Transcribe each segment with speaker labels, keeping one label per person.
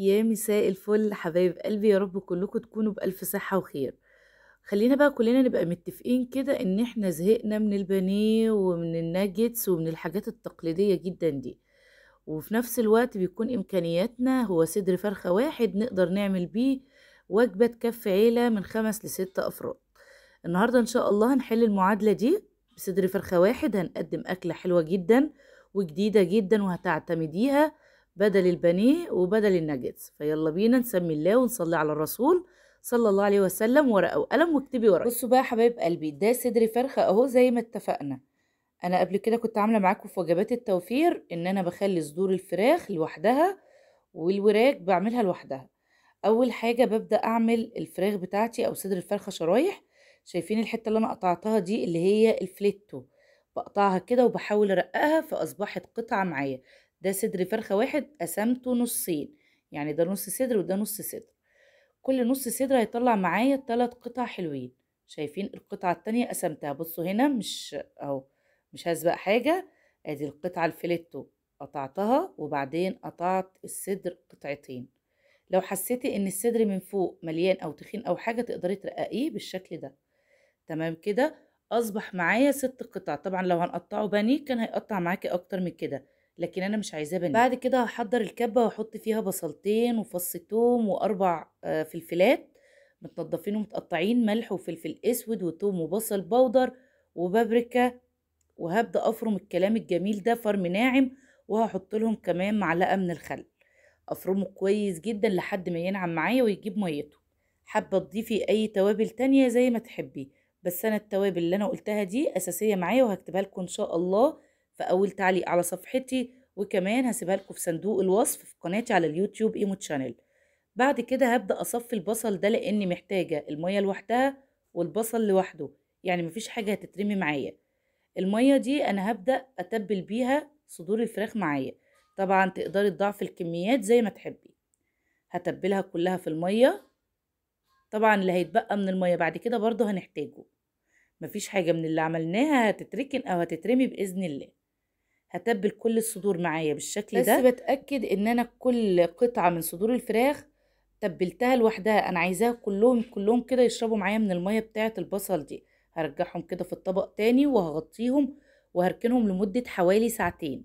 Speaker 1: يا مساء الفل حبايب قلبي يا رب كلكم تكونوا بألف صحة وخير خلينا بقى كلنا نبقى متفقين كده ان احنا زهقنا من البانيه ومن الناجتس ومن الحاجات التقليدية جدا دي وفي نفس الوقت بيكون امكانياتنا هو صدر فرخة واحد نقدر نعمل بيه وجبة كف عيلة من خمس لستة افراد النهاردة ان شاء الله هنحل المعادلة دي بصدر فرخة واحد هنقدم أكلة حلوة جدا وجديدة جدا وهتعتمديها بدل البانيه وبدل الناجتس فيلا بينا نسمي الله ونصلي على الرسول صلى الله عليه وسلم ورقه وقلم واكتبي ورقه بصوا بقى يا حبايب قلبي ده صدر فرخه اهو زي ما اتفقنا انا قبل كده كنت عامله معاكم في وجبات التوفير ان انا بخلي صدور الفراخ لوحدها والوراك بعملها لوحدها اول حاجه ببدا اعمل الفراخ بتاعتي او صدر الفرخه شرايح شايفين الحته اللي انا قطعتها دي اللي هي الفليتو بقطعها كده وبحاول ارققها فاصبحت قطعه معايا ده صدر فرخة واحد قسمته نصين يعني ده نص صدر وده نص صدر كل نص صدر هيطلع معايا تلات قطع حلوين شايفين القطعة التانية قسمتها بصوا هنا مش اهو مش هسبق حاجة ادي القطعة الفليتو قطعتها وبعدين قطعت الصدر قطعتين لو حسيتي ان الصدر من فوق مليان او تخين او حاجة تقدري ترققيه بالشكل ده تمام كده اصبح معايا ست قطع طبعا لو هنقطعه بني كان هيقطع معاكي اكتر من كده لكن انا مش عايزاه بني بعد كده هحضر الكبه واحط فيها بصلتين وفص ثوم واربع آه، فلفلات متنضفين ومتقطعين ملح وفلفل اسود وثوم وبصل بودر وبابريكا وهبدا افرم الكلام الجميل ده فرم ناعم وهحط لهم كمان معلقه من الخل افرمه كويس جدا لحد ما ينعم معايا ويجيب ميته حابه تضيفي اي توابل تانية زي ما تحبي بس انا التوابل اللي انا قلتها دي اساسيه معايا وهكتبها لكم ان شاء الله في أول تعليق على صفحتي وكمان هسيبها لكم في صندوق الوصف في قناتي على اليوتيوب ايمو تشانل بعد كده هبدأ أصفي البصل ده لأني محتاجة المية لوحدها والبصل لوحده يعني مفيش حاجة هتترمي معايا المية دي أنا هبدأ أتبل بيها صدور الفراخ معايا طبعا تقدري تضعف الكميات زي ما تحبي هتبلها كلها في المية طبعا اللي هيتبقى من المية بعد كده برضو هنحتاجه مفيش حاجة من اللي عملناها هتتركن أو هتترمي بإذن الله هتبل كل الصدور معايا بالشكل بس ده بس بتاكد ان انا كل قطعه من صدور الفراخ تبلتها لوحدها انا عايزاها كلهم كلهم كده يشربوا معايا من الميه بتاعه البصل دي هرجعهم كده في الطبق تاني وهغطيهم وهركنهم لمده حوالي ساعتين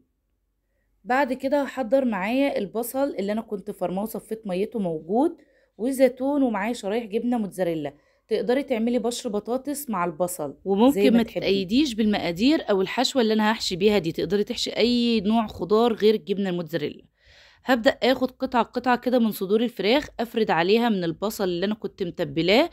Speaker 1: بعد كده هحضر معايا البصل اللي انا كنت فرماه وصفيت ميته موجود وزيتون ومعايا شرايح جبنه موتزاريلا تقدري تعملي بشر بطاطس مع البصل وممكن ما, تقيديش بالمقادير او الحشوه اللي انا هحشي بيها دي تقدري تحشي اي نوع خضار غير الجبنه الموتزاريلا هبدا اخد قطعه قطعه كده من صدور الفراخ افرد عليها من البصل اللي انا كنت متبلاه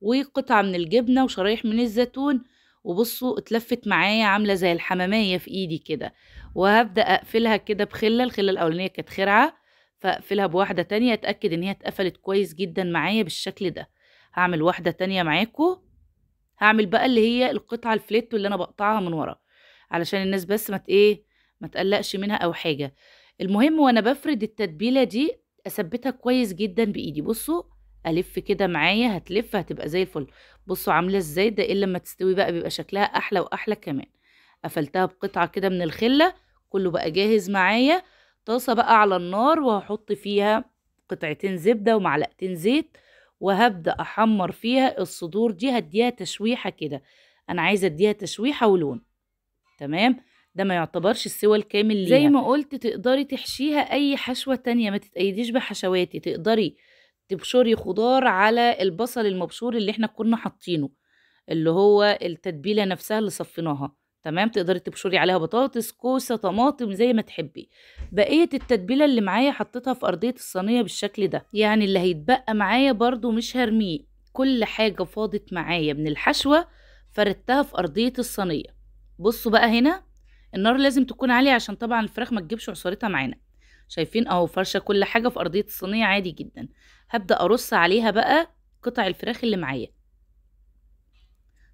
Speaker 1: وقطعه من الجبنه وشرايح من الزيتون وبصوا اتلفت معايا عامله زي الحماميه في ايدي كده وهبدا اقفلها كده بخله الخله الاولانيه كانت خرعه فاقفلها بواحده تانية اتاكد ان هي اتقفلت كويس جدا معايا بالشكل ده هعمل واحدة تانية معاكم هعمل بقى اللي هي القطعة الفليت اللي انا بقطعها من ورا علشان الناس بس ما ايه ما تقلقش منها او حاجة المهم وانا بفرد التتبيلة دي اثبتها كويس جدا بايدي بصوا الف كده معايا هتلف هتبقى زي الفل بصوا عامله ازاي ده الا إيه لما تستوي بقى بيبقى شكلها احلى واحلى كمان قفلتها بقطعه كده من الخله كله بقى جاهز معايا طاسه بقى على النار وهحط فيها قطعتين زبده ومعلقتين زيت وهبدأ أحمر فيها الصدور دي هديها تشويحة كده أنا عايزة أديها تشويحة ولون تمام ده ما يعتبرش السوى الكامل ليها زي ما قلت تقدري تحشيها أي حشوة تانية ما تتأيديش بحشواتي تقدري تبشري خضار على البصل المبشور اللي احنا كنا حاطينه اللي هو التتبيلة نفسها اللي صفيناها تمام تقدري تبشري عليها بطاطس كوسه طماطم زي ما تحبي بقيه التتبيله اللي معايا حطيتها في ارضيه الصينيه بالشكل ده يعني اللي هيتبقى معايا برضو مش هرميه كل حاجه فاضت معايا من الحشوه فردتها في ارضيه الصينيه بصوا بقى هنا النار لازم تكون عاليه عشان طبعا الفراخ ما تجيبش عصارتها معانا شايفين اهو فرشه كل حاجه في ارضيه الصينيه عادي جدا هبدا ارص عليها بقى قطع الفراخ اللي معايا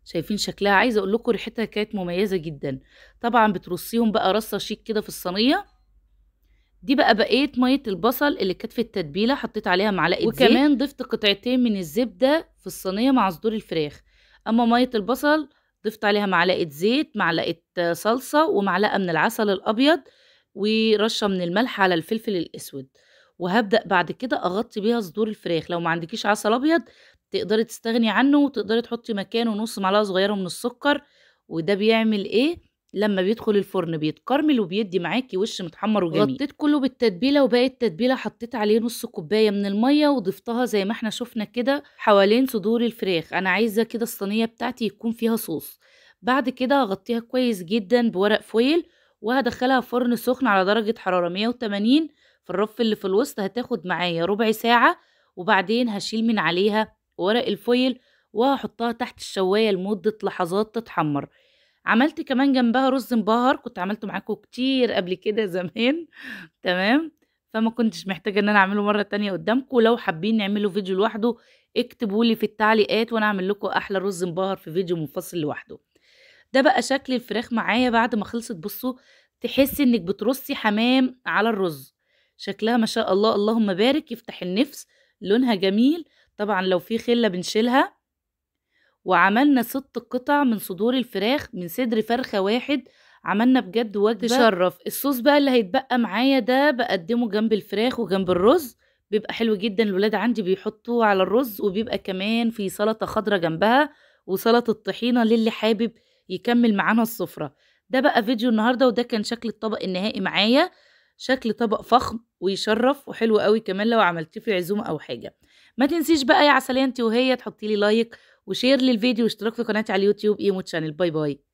Speaker 1: شايفين شكلها عايزه اقول لكم ريحتها كانت مميزه جدا طبعا بترصيهم بقى رصه شيك كده في الصينيه دي بقى بقيه ميه البصل اللي كانت في التتبيله حطيت عليها معلقه وكمان ضفت قطعتين من الزبده في الصينيه مع صدور الفراخ اما ميه البصل ضفت عليها معلقه زيت معلقه صلصه ومعلقه من العسل الابيض ورشه من الملح على الفلفل الاسود وهبدا بعد كده اغطي بيها صدور الفراخ لو ما عندكيش عسل ابيض تقدري تستغني عنه وتقدري تحطي مكانه نص معلقه صغيره من السكر وده بيعمل ايه لما بيدخل الفرن بيتكرمل وبيدي معاكي وش متحمر وجميل غطيت كله بالتتبيله وباقي التتبيله حطيت عليه نص كوبايه من الميه وضفتها زي ما احنا شفنا كده حوالين صدور الفراخ انا عايزه كده الصينيه بتاعتي يكون فيها صوص بعد كده هغطيها كويس جدا بورق فويل وهدخلها فرن سخن على درجه حراره 180 في الرف اللي في الوسط هتاخد معايا ربع ساعه وبعدين هشيل من عليها ورق الفويل وهحطها تحت الشواية لمدة لحظات تتحمر عملت كمان جنبها رز مبهر كنت عملته معاكم كتير قبل كده زمان تمام فما كنتش محتاجة ان انا اعمله مرة تانية قدامكم لو حابين نعمله فيديو لوحده اكتبوا لي في التعليقات وانا اعمل لكم احلى رز مبهر في فيديو منفصل لوحده ده بقى شكل الفراخ معايا بعد ما خلصت بصوا تحسي انك بترصي حمام على الرز شكلها ما شاء الله اللهم بارك يفتح النفس لونها جميل طبعا لو في خلة بنشيلها وعملنا ست قطع من صدور الفراخ من صدر فرخة واحد عملنا بجد وجبة تشرف الصوص بقى اللي هيتبقى معايا ده بقدمه جنب الفراخ وجنب الرز بيبقى حلو جدا الولاد عندي بيحطوه على الرز وبيبقى كمان في سلطة خضراء جنبها وسلطة طحينة للي حابب يكمل معانا السفرة ده بقى فيديو النهاردة وده كان شكل الطبق النهائي معايا شكل طبق فخم ويشرف وحلو قوي كمان لو عملتيه في عزومة أو حاجة ما تنسيش بقى يا عسلانتي وهي تحطي لي لايك وشير للفيديو واشتراك في قناتي على اليوتيوب ايموت شانل باي باي